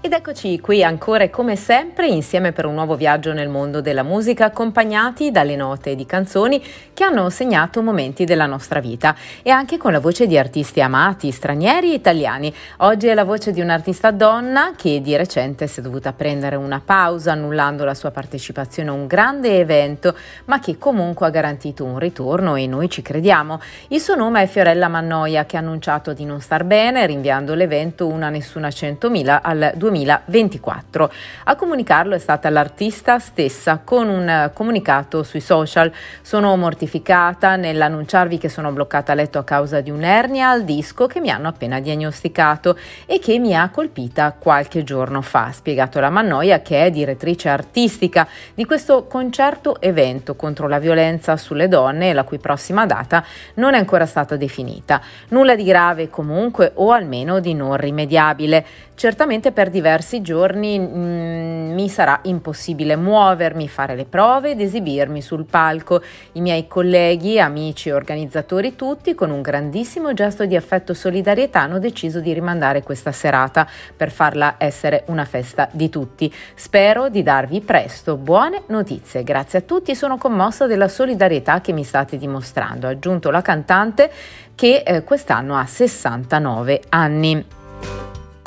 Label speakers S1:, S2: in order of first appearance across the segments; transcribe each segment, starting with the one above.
S1: Ed eccoci qui ancora e come sempre insieme per un nuovo viaggio nel mondo della musica accompagnati dalle note di canzoni che hanno segnato momenti della nostra vita e anche con la voce di artisti amati, stranieri e italiani. Oggi è la voce di un'artista donna che di recente si è dovuta prendere una pausa annullando la sua partecipazione a un grande evento ma che comunque ha garantito un ritorno e noi ci crediamo. Il suo nome è Fiorella Mannoia che ha annunciato di non star bene rinviando l'evento una nessuna 100.000 al 2020 2024. A comunicarlo è stata l'artista stessa con un eh, comunicato sui social. Sono mortificata nell'annunciarvi che sono bloccata a letto a causa di un'ernia al disco che mi hanno appena diagnosticato e che mi ha colpita qualche giorno fa, ha spiegato la Mannoia che è direttrice artistica di questo concerto evento contro la violenza sulle donne, la cui prossima data non è ancora stata definita. Nulla di grave comunque o almeno di non rimediabile. Certamente per diversi giorni mh, mm, mi sarà impossibile muovermi, fare le prove ed esibirmi sul palco. I miei colleghi, amici e organizzatori tutti, con un grandissimo gesto di affetto e solidarietà, hanno deciso di rimandare questa serata per farla essere una festa di tutti. Spero di darvi presto buone notizie. Grazie a tutti, sono commossa della solidarietà che mi state dimostrando, ha aggiunto la cantante che eh, quest'anno ha 69 anni.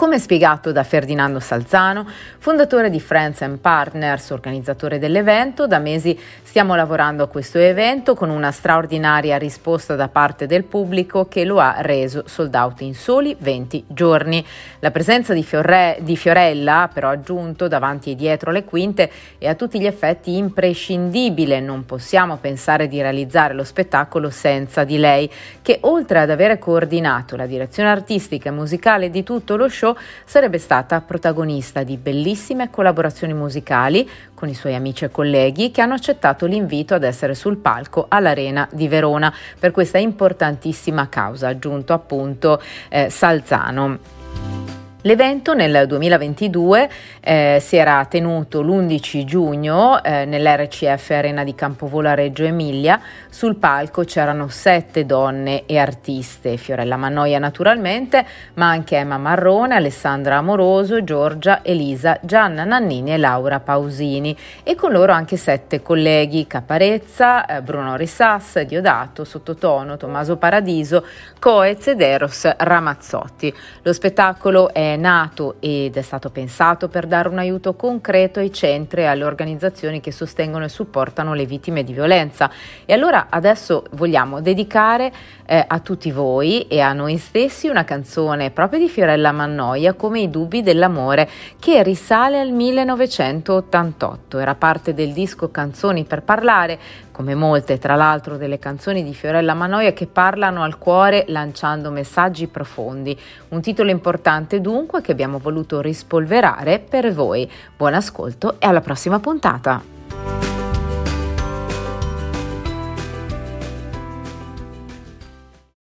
S1: Come spiegato da Ferdinando Salzano, fondatore di Friends and Partners, organizzatore dell'evento, da mesi stiamo lavorando a questo evento con una straordinaria risposta da parte del pubblico che lo ha reso sold out in soli 20 giorni. La presenza di, Fiore, di Fiorella, però aggiunto davanti e dietro le quinte, è a tutti gli effetti imprescindibile, non possiamo pensare di realizzare lo spettacolo senza di lei, che oltre ad avere coordinato la direzione artistica e musicale di tutto lo show, sarebbe stata protagonista di bellissime collaborazioni musicali con i suoi amici e colleghi che hanno accettato l'invito ad essere sul palco all'Arena di Verona per questa importantissima causa, aggiunto appunto eh, Salzano. L'evento nel 2022 eh, si era tenuto l'11 giugno eh, nell'RCF Arena di Campovola Reggio Emilia. Sul palco c'erano sette donne e artiste, Fiorella Mannoia naturalmente, ma anche Emma Marrone, Alessandra Amoroso, Giorgia, Elisa, Gianna Nannini e Laura Pausini e con loro anche sette colleghi, Caparezza, eh, Bruno Rissas, Diodato, Sottotono, Tommaso Paradiso, Coez ed Eros Ramazzotti. Lo spettacolo è nato ed è stato pensato per dare un aiuto concreto ai centri e alle organizzazioni che sostengono e supportano le vittime di violenza. E allora adesso vogliamo dedicare eh, a tutti voi e a noi stessi una canzone proprio di Fiorella Mannoia come I dubbi dell'amore che risale al 1988. Era parte del disco Canzoni per parlare come molte tra l'altro delle canzoni di Fiorella Manoia che parlano al cuore lanciando messaggi profondi. Un titolo importante dunque comunque che abbiamo voluto rispolverare per voi. Buon ascolto e alla prossima puntata!